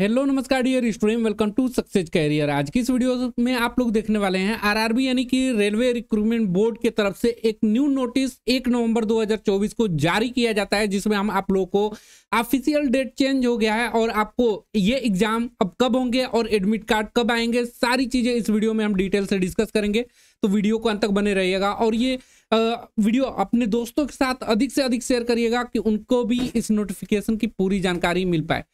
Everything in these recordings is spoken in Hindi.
हेलो नमस्कार dear student welcome to success career आज की इस वीडियो में आप लोग देखने वाले हैं आरआरबी यानी कि रेलवे रिक्रूटमेंट बोर्ड की तरफ से एक न्यू नोटिस 1 नवंबर 2024 को जारी किया जाता है जिसमें हम आप लोगों को ऑफिशियल डेट चेंज हो गया है और आपको ये एग्जाम अब कब होंगे और एडमिट कार्ड कब आएंगे सारी चीजें इस वीडियो में हम डिटेल से डिस्कस करेंगे तो वीडियो को अंत तक बने रहिएगा और ये वीडियो अपने दोस्तों के साथ अधिक से अधिक शेयर करिएगा कि उनको भी इस नोटिफिकेशन की पूरी जानकारी मिल पाए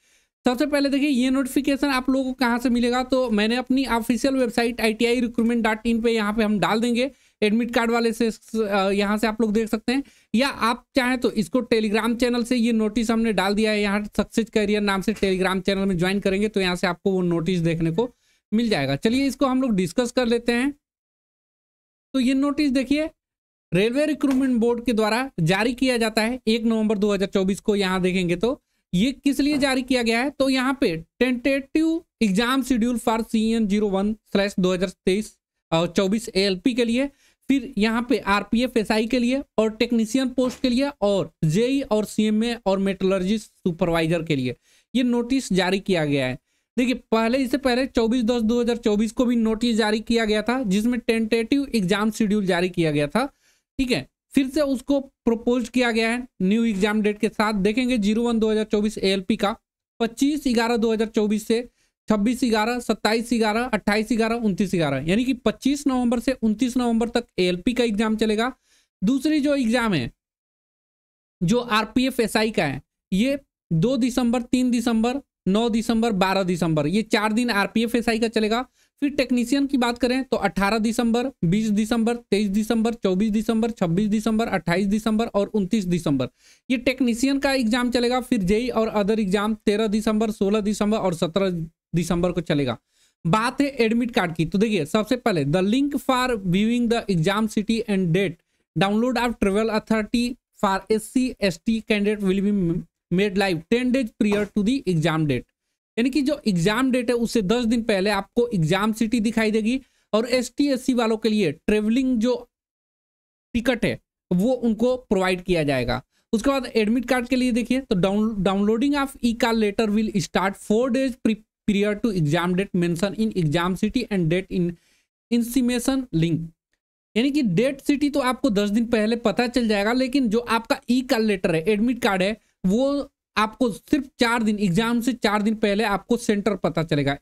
सबसे पहले देखिए ये नोटिफिकेशन आप लोगों को कहाँ से मिलेगा तो मैंने अपनी official website I T I recruitment dot in पर यहाँ पे हम डाल देंगे एडमिट कार्ड वाले से यहाँ से आप लोग देख सकते हैं या आप चाहें तो इसको टेलीग्राम चैनल से ये नोटिस हमने डाल दिया है यहाँ सक्सेस करियर नाम से टेलीग्राम चैनल में ज्वाइन करेंगे तो यहाँ से आपको वो नोटिस देखने को मिल जाएगा चलिए इसको हम लोग डिस्कस कर लेते हैं तो ये नोटिस देखिए रेलवे रिक्रूटमेंट बोर्ड के द्वारा जारी किया जाता है एक नवंबर 2024 को यहाँ देखेंगे तो ये किस लिए जारी किया गया है तो यहाँ पे tentative exam schedule for C N zero one slash दो हजार तेईस चौबीस ए एल पी के लिए फिर यहाँ पे R P F S I के लिए और टेक्नीशियन पोस्ट के लिए और जेई e और सी एम ए और मेटोलॉजी सुपरवाइजर के लिए ये नोटिस जारी किया गया है देखिए पहले इससे पहले 24 दस 2024 को भी नोटिस जारी किया गया था जिसमें टेंटेटिव एग्जाम शेड्यूल जारी किया गया था ठीक है फिर से उसको प्रपोज किया गया है न्यू एग्जाम डेट के साथ देखेंगे जीरो वन दो हजार चौबीस ए एल पी का पच्चीस ग्यारह दो हजार चौबीस से छब्बीस ग्यारह सत्ताईस ग्यारह अट्ठाईस ग्यारह उनतीस ग्यारह यानी कि पच्चीस नवंबर से उनतीस नवंबर तक ए एल पी का एग्जाम चलेगा दूसरी जो एग्जाम है जो R P F S I का है ये दो दिसंबर तीन दिसंबर नौ दिसंबर बारह दिसंबर ये चार दिन आरपीएफ एसआई का चलेगा फिर टेक्नीशियन की बात करें तो 18 दिसंबर 20 दिसंबर 23 दिसंबर 24 दिसंबर 26 दिसंबर 28 दिसंबर और 29 दिसंबर ये टेक्नीशियन का एग्जाम चलेगा फिर जेई और अदर एग्जाम 13 दिसंबर 16 दिसंबर और 17 दिसंबर को चलेगा बात है एडमिट कार्ड की तो देखिए सबसे पहले the link for viewing the exam city and date download of travel authority for S C candidate will be made live ten days prior to the exam date यानी कि जो एग्जाम डेट है उससे दस दिन पहले आपको एग्जाम सिटी दिखाई देगी और एस टी वालों के लिए ट्रेवलिंग जो टिकट है वो उनको प्रोवाइड किया जाएगा उसके बाद एडमिट कार्ड के लिए देखिए तो down downloading of E call letter will start four days period to exam date mention in exam city and date in intimation link यानी कि डेट सिटी तो आपको दस दिन पहले पता चल जाएगा लेकिन जो आपका ई कार लेटर है एडमिट कार्ड है वो आपको सिर्फ चार दिन एग्जाम से चार दिन पहले आपको सेंटर पता चलेगा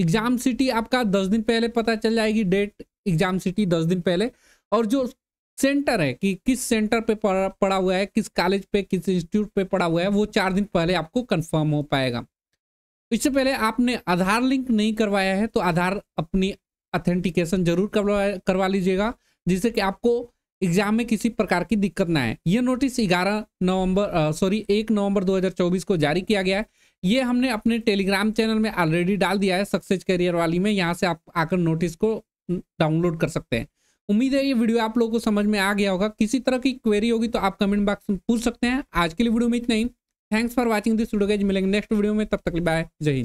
एग्जाम सिटी आपका दस दिन पहले पता चल जाएगी डेट एग्जाम सिटी दस दिन पहले और जो सेंटर है कि किस सेंटर पे पड़ा, हुआ है किस कॉलेज पे किस इंस्टीट्यूट पे पड़ा हुआ है वो चार दिन पहले आपको कंफर्म हो पाएगा इससे पहले आपने आधार लिंक नहीं करवाया है तो आधार अपनी अथेंटिकेशन जरूर करवा करवा लीजिएगा जिससे कि आपको एग्जाम में किसी प्रकार की दिक्कत ना आए यह नोटिस 11 नवंबर सॉरी 1 नवंबर 2024 को जारी किया गया है ये हमने अपने टेलीग्राम चैनल में ऑलरेडी डाल दिया है सक्सेस करियर वाली में यहाँ से आप आकर नोटिस को डाउनलोड कर सकते हैं उम्मीद है ये वीडियो आप लोगों को समझ में आ गया होगा किसी तरह की क्वेरी होगी तो आप कमेंट बॉक्स में पूछ सकते हैं आज के लिए वीडियो में इतना ही thanks for watching this video मिलेंगे नेक्स्ट वीडियो में तब तक बाय जय हिंद